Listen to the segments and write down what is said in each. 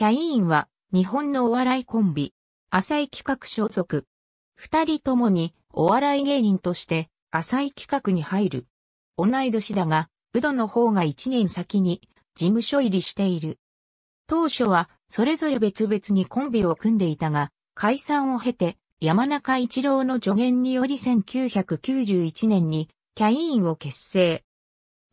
キャインは日本のお笑いコンビ、浅井企画所属。二人ともにお笑い芸人として浅井企画に入る。同い年だが、ウドの方が一年先に事務所入りしている。当初はそれぞれ別々にコンビを組んでいたが、解散を経て山中一郎の助言により1991年にキャインを結成。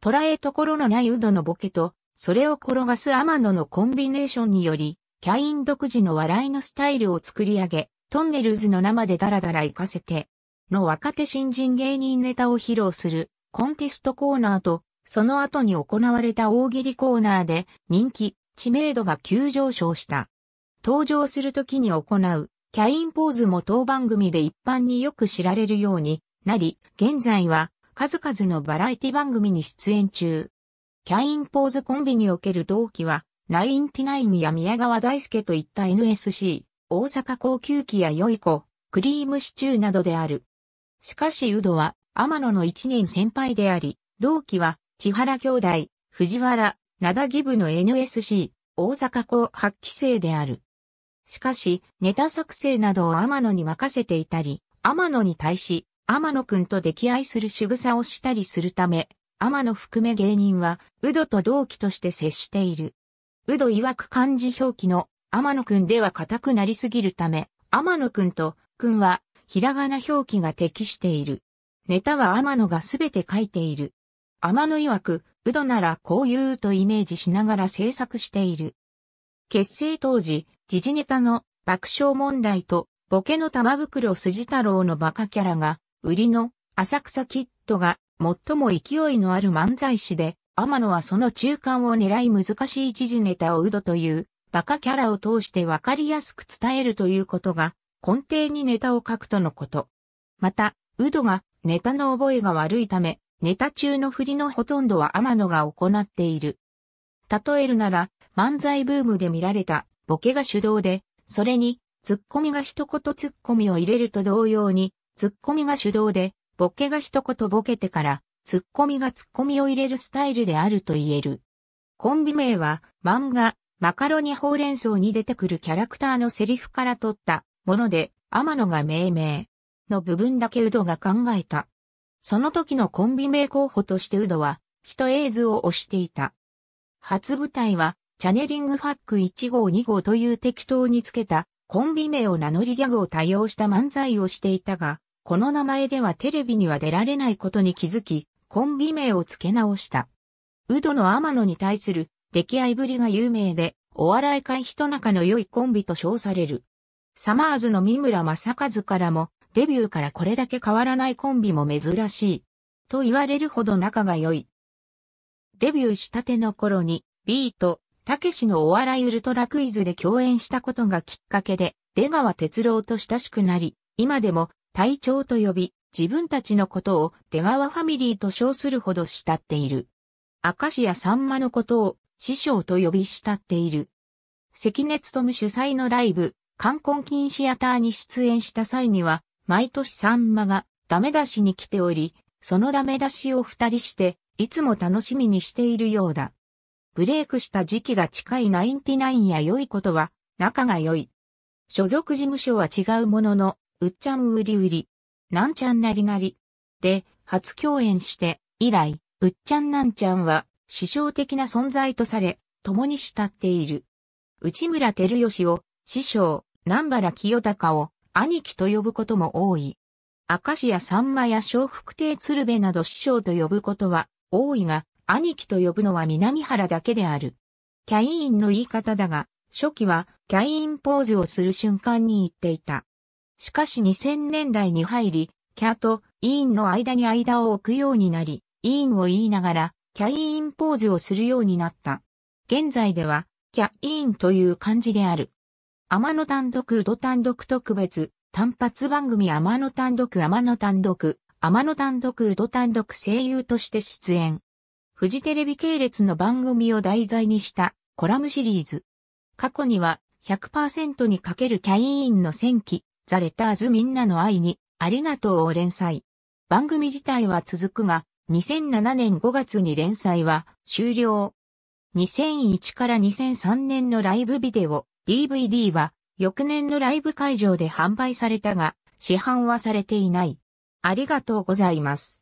捉えところのないウドのボケとそれを転がす天野のコンビネーションにより、キャイン独自の笑いのスタイルを作り上げ、トンネルズの生でダラダラ行かせて、の若手新人芸人ネタを披露するコンテストコーナーと、その後に行われた大喜利コーナーで人気、知名度が急上昇した。登場するときに行うキャインポーズも当番組で一般によく知られるようになり、現在は数々のバラエティ番組に出演中。キャインポーズコンビにおける同期は、ナインティナインや宮川大輔といった NSC、大阪高級機や良い子、クリームシチューなどである。しかしウドは、天野の一年先輩であり、同期は、千原兄弟、藤原、灘義部の NSC、大阪高発期生である。しかし、ネタ作成などを天野に任せていたり、天野に対し、天野くんと溺愛する仕草をしたりするため、天野含め芸人は、ウドと同期として接している。ウド曰く漢字表記の天野くんでは固くなりすぎるため、天野くんとくんは、ひらがな表記が適している。ネタは天野がすべて書いている。天野曰く、ウドならこう言うとイメージしながら制作している。結成当時、時事ネタの爆笑問題とボケの玉袋筋太郎のバカキャラが、売りの浅草キッドが最も勢いのある漫才師で、天野はその中間を狙い難しい時事ネタをうどという、バカキャラを通してわかりやすく伝えるということが、根底にネタを書くとのこと。また、ウドがネタの覚えが悪いため、ネタ中の振りのほとんどは天野が行っている。例えるなら、漫才ブームで見られたボケが主導で、それに、ツッコミが一言ツッコミを入れると同様に、ツッコミが主導で、ボケが一言ボケてから、ツッコミがツッコミを入れるスタイルであると言える。コンビ名は、漫画、マカロニほうれん草に出てくるキャラクターのセリフから取ったもので、天野が命名の部分だけウドが考えた。その時のコンビ名候補としてウドは、一映図を推していた。初舞台は、チャネリングファック1号2号という適当につけたコンビ名を名乗りギャグを多用した漫才をしていたが、この名前ではテレビには出られないことに気づき、コンビ名を付け直した。ウドの天野に対する溺愛ぶりが有名で、お笑い界人仲の良いコンビと称される。サマーズの三村正和からも、デビューからこれだけ変わらないコンビも珍しい。と言われるほど仲が良い。デビューしたての頃に、B と、たけしのお笑いウルトラクイズで共演したことがきっかけで、出川哲郎と親しくなり、今でも隊長と呼び、自分たちのことを出川ファミリーと称するほど慕っている。明石家さんまのことを師匠と呼び慕っている。関根勤主催のライブ、観光金シアターに出演した際には、毎年さんまがダメ出しに来ており、そのダメ出しを二人して、いつも楽しみにしているようだ。ブレイクした時期が近いナインティナインや良いことは、仲が良い。所属事務所は違うものの、うっちゃんうりうり、なんちゃんなりなり、で、初共演して、以来、うっちゃんなんちゃんは、師匠的な存在とされ、共に慕っている。内村照義を、師匠、南原清高を、兄貴と呼ぶことも多い。明石家さんまや小福亭鶴瓶など師匠と呼ぶことは多いが、兄貴と呼ぶのは南原だけである。キャインの言い方だが、初期はキャインポーズをする瞬間に言っていた。しかし2000年代に入り、キャとーンの間に間を置くようになり、ーンを言いながら、キャイーンポーズをするようになった。現在では、キャーンという漢字である。天の単独、ド単独特別、単発番組天の単独、天の単独、天の単独、土単独声優として出演。フジテレビ系列の番組を題材にしたコラムシリーズ。過去には100%にかけるキャインの戦記、ザ・レターズみんなの愛に、ありがとうを連載。番組自体は続くが、2007年5月に連載は終了。2001から2003年のライブビデオ、DVD は翌年のライブ会場で販売されたが、市販はされていない。ありがとうございます。